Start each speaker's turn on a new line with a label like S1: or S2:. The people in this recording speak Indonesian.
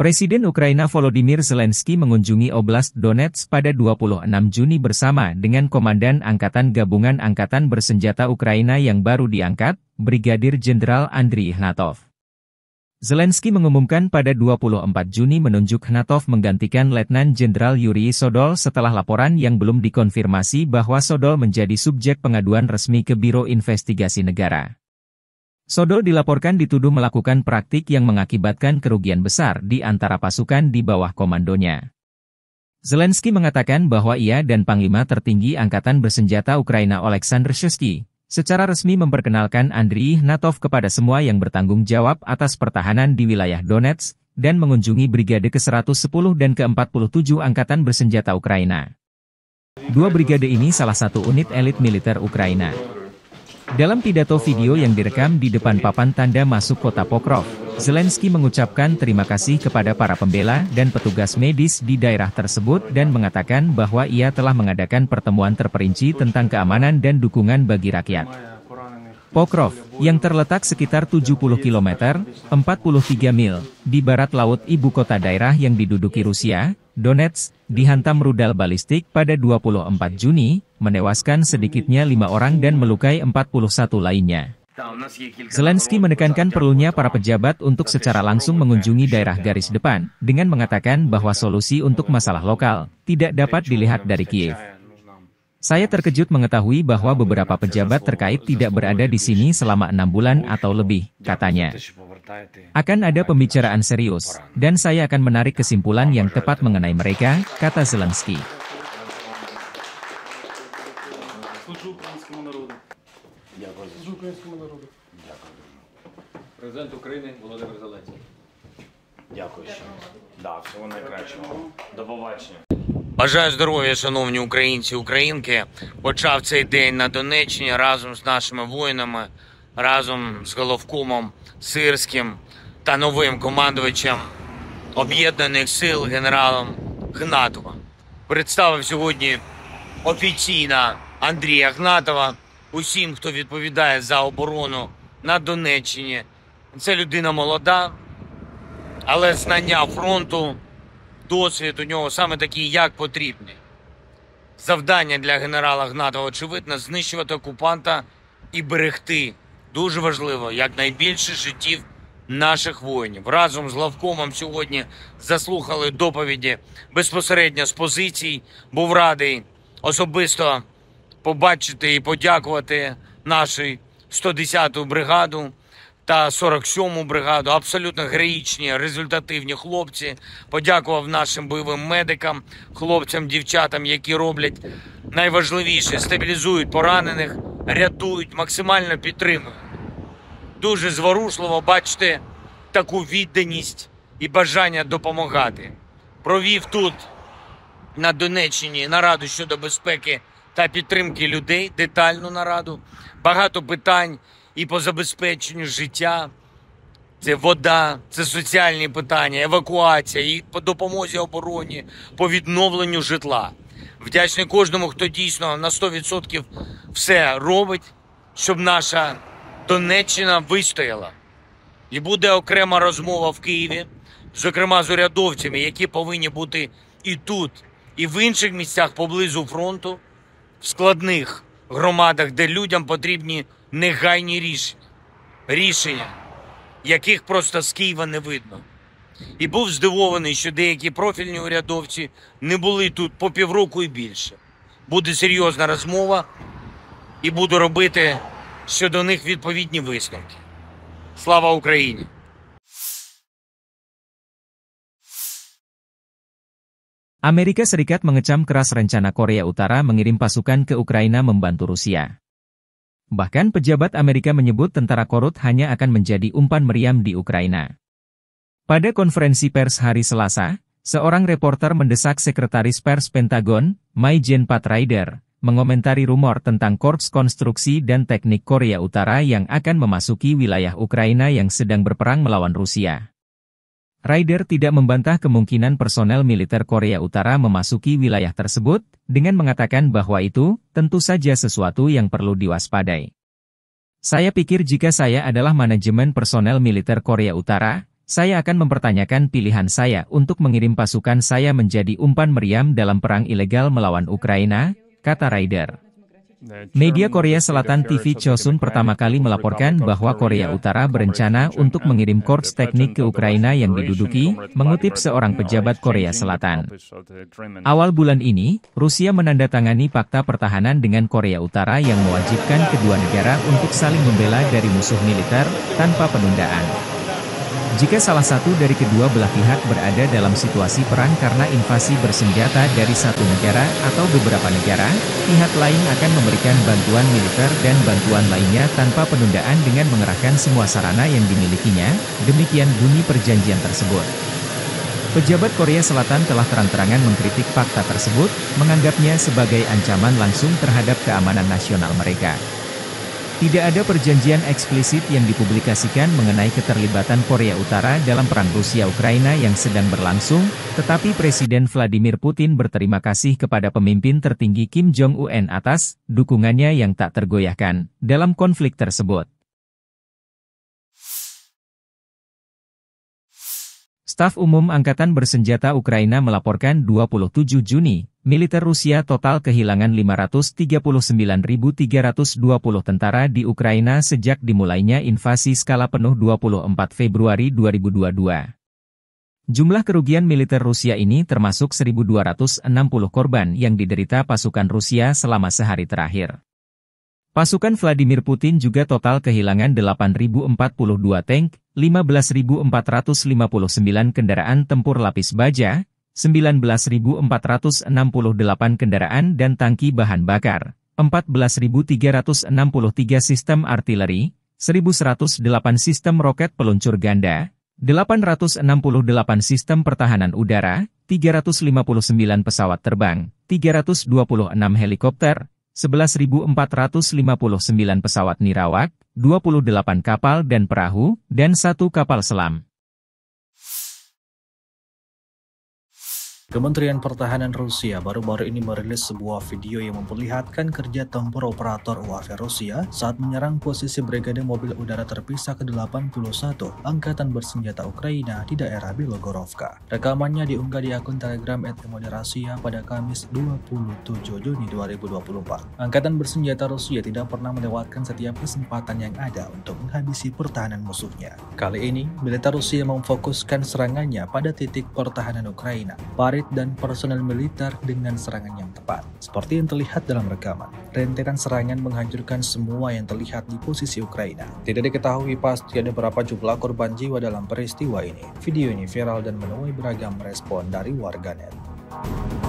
S1: Presiden Ukraina Volodymyr Zelensky mengunjungi Oblast Donetsk pada 26 Juni bersama dengan Komandan Angkatan Gabungan Angkatan Bersenjata Ukraina yang baru diangkat, Brigadir Jenderal Andriy Ihnatov. Zelensky mengumumkan pada 24 Juni menunjuk Hnatov menggantikan Letnan Jenderal Yuri Sodol setelah laporan yang belum dikonfirmasi bahwa Sodol menjadi subjek pengaduan resmi ke Biro Investigasi Negara. Sodo dilaporkan dituduh melakukan praktik yang mengakibatkan kerugian besar di antara pasukan di bawah komandonya. Zelensky mengatakan bahwa ia dan Panglima Tertinggi Angkatan Bersenjata Ukraina Oleksandr Shevsky secara resmi memperkenalkan Andriy Natov kepada semua yang bertanggung jawab atas pertahanan di wilayah Donetsk dan mengunjungi Brigade ke-110 dan ke-47 Angkatan Bersenjata Ukraina. Dua brigade ini salah satu unit elit militer Ukraina. Dalam pidato video yang direkam di depan papan tanda masuk kota Pokrov, Zelensky mengucapkan terima kasih kepada para pembela dan petugas medis di daerah tersebut dan mengatakan bahwa ia telah mengadakan pertemuan terperinci tentang keamanan dan dukungan bagi rakyat. Pokrov, yang terletak sekitar 70 km, 43 mil, di barat laut ibu kota daerah yang diduduki Rusia, Donetsk, dihantam rudal balistik pada 24 Juni, menewaskan sedikitnya lima orang dan melukai 41 lainnya. Zelensky menekankan perlunya para pejabat untuk secara langsung mengunjungi daerah garis depan, dengan mengatakan bahwa solusi untuk masalah lokal tidak dapat dilihat dari Kiev. Saya terkejut mengetahui bahwa beberapa pejabat terkait tidak berada di sini selama enam bulan atau lebih, katanya. Akan ada pembicaraan serius, dan saya akan menarik kesimpulan yang tepat mengenai mereka, kata Zelensky.
S2: Президент України Володимир Зеленський. Дякую. Да, всього найкращого. До побачення. Бажаю здоров'я, шановні українці, українки. Почав цей день на Донеччині разом з нашими воїнами разом з головкомом Сирським та новим командувачем об'єднаних сил генералом Гнатова. Представив сьогодні офіційно Андрія Гнатова. Усім, хто відповідає за оборону на Донеччині, це людина молода, але знання фронту, досвід у нього саме такий, як потрібний. Завдання для генерала Гнатова очевидно знищувати окупанта і берегти Дуже важливо якнайбільше життів наших воїнів. Разом з Лавкомом сьогодні заслухали доповіді безпосередньо з позицій. Був радий особисто побачити і подякувати нашій 110-ту бригаду. Та 47-му бригаду абсолютно героїчні, результативні хлопці. Подякував нашим бойовим медикам, хлопцям, дівчатам, які роблять найважливіше стабілізують поранених рятують, максимально підтримують. Дуже зворушливо бачити таку відданість і бажання допомагати. Провів тут на Донеччині нараду щодо безпеки та підтримки людей, детальну нараду, багато питань і по забезпеченню життя. Це вода, це соціальні питання, евакуація, і по допомозі обороні, по відновленню житла. Вдячний кожному, хто дійсно на 100% все робить, щоб наша Донеччина вистояла. І буде окрема розмова в Києві, зокрема з урядовцями, які повинні бути і тут, і в інших місцях поблизу фронту, в складних громадах, де людям потрібні негайні рішення, рішення, яких просто з Києва не видно. і був здивований, що деякі профільні урядовці не були тут по півроку і більше. Буде серйозна розмова, і буду робити щодо них відповідні висновки. Слава Україні!
S1: Amerika Serikat mengecam keras rencana Korea Utara mengirim pasukan ke Ukraina membantu Rusia. Bahkan pejabat Amerika menyebut tentara Korut hanya akan menjadi umpan meriam di Ukraina. Pada konferensi pers hari Selasa, seorang reporter mendesak Sekretaris Pers Pentagon, Mai Pat Patrider, mengomentari rumor tentang korps konstruksi dan teknik Korea Utara yang akan memasuki wilayah Ukraina yang sedang berperang melawan Rusia. Ryder tidak membantah kemungkinan personel militer Korea Utara memasuki wilayah tersebut, dengan mengatakan bahwa itu, tentu saja sesuatu yang perlu diwaspadai. Saya pikir jika saya adalah manajemen personel militer Korea Utara, saya akan mempertanyakan pilihan saya untuk mengirim pasukan saya menjadi umpan meriam dalam perang ilegal melawan Ukraina, kata Ryder. Media Korea Selatan TV Chosun pertama kali melaporkan bahwa Korea Utara berencana untuk mengirim korps teknik ke Ukraina yang diduduki, mengutip seorang pejabat Korea Selatan. Awal bulan ini, Rusia menandatangani fakta pertahanan dengan Korea Utara yang mewajibkan kedua negara untuk saling membela dari musuh militer, tanpa penundaan. Jika salah satu dari kedua belah pihak berada dalam situasi perang karena invasi bersenjata dari satu negara atau beberapa negara, pihak lain akan memberikan bantuan militer dan bantuan lainnya tanpa penundaan dengan mengerahkan semua sarana yang dimilikinya, demikian bunyi perjanjian tersebut. Pejabat Korea Selatan telah terang-terangan mengkritik fakta tersebut, menganggapnya sebagai ancaman langsung terhadap keamanan nasional mereka. Tidak ada perjanjian eksplisit yang dipublikasikan mengenai keterlibatan Korea Utara dalam perang Rusia-Ukraina yang sedang berlangsung, tetapi Presiden Vladimir Putin berterima kasih kepada pemimpin tertinggi Kim Jong-un atas dukungannya yang tak tergoyahkan dalam konflik tersebut. Staf Umum Angkatan Bersenjata Ukraina melaporkan 27 Juni, Militer Rusia total kehilangan 539.320 tentara di Ukraina sejak dimulainya invasi skala penuh 24 Februari 2022. Jumlah kerugian militer Rusia ini termasuk 1.260 korban yang diderita pasukan Rusia selama sehari terakhir. Pasukan Vladimir Putin juga total kehilangan 8.042 tank, 15.459 kendaraan tempur lapis baja, 19.468 kendaraan dan tangki bahan bakar, 14.363 sistem artileri, 1.108 sistem roket peluncur ganda, 868 sistem pertahanan udara, 359 pesawat terbang, 326 helikopter, 11.459 pesawat nirawak, 28 kapal dan perahu, dan satu kapal selam. Kementerian Pertahanan Rusia baru-baru ini merilis sebuah video yang memperlihatkan kerja tempur operator UAV Rusia saat menyerang posisi Brigade Mobil Udara Terpisah ke-81 Angkatan Bersenjata Ukraina di daerah Bilogorovka. Rekamannya diunggah di akun Telegram Rusia ya pada Kamis 27 Juni 2024. Angkatan Bersenjata Rusia tidak pernah melewatkan setiap kesempatan yang ada untuk menghabisi pertahanan musuhnya. Kali ini, militer Rusia memfokuskan serangannya pada titik pertahanan Ukraina. Paris prajurit dan personel militer dengan serangan yang tepat, seperti yang terlihat dalam rekaman. Rentetan serangan menghancurkan semua yang terlihat di posisi Ukraina. Tidak diketahui pasti ada berapa jumlah korban jiwa dalam peristiwa ini. Video ini viral dan menuai
S2: beragam respon dari warganet.